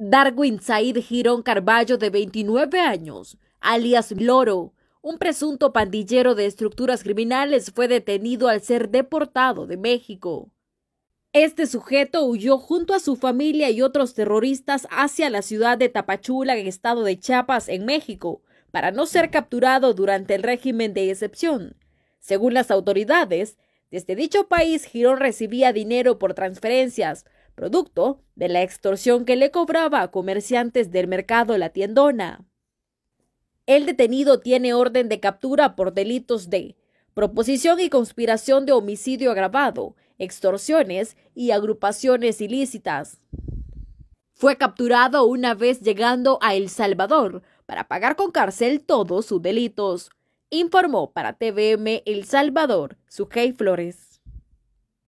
Darwin Said Girón Carballo, de 29 años, alias Loro, un presunto pandillero de estructuras criminales, fue detenido al ser deportado de México. Este sujeto huyó junto a su familia y otros terroristas hacia la ciudad de Tapachula, en estado de Chiapas, en México, para no ser capturado durante el régimen de excepción. Según las autoridades, desde dicho país Girón recibía dinero por transferencias, producto de la extorsión que le cobraba a comerciantes del mercado La Tiendona. El detenido tiene orden de captura por delitos de proposición y conspiración de homicidio agravado, extorsiones y agrupaciones ilícitas. Fue capturado una vez llegando a El Salvador para pagar con cárcel todos sus delitos, informó para TVM El Salvador su Jay Flores.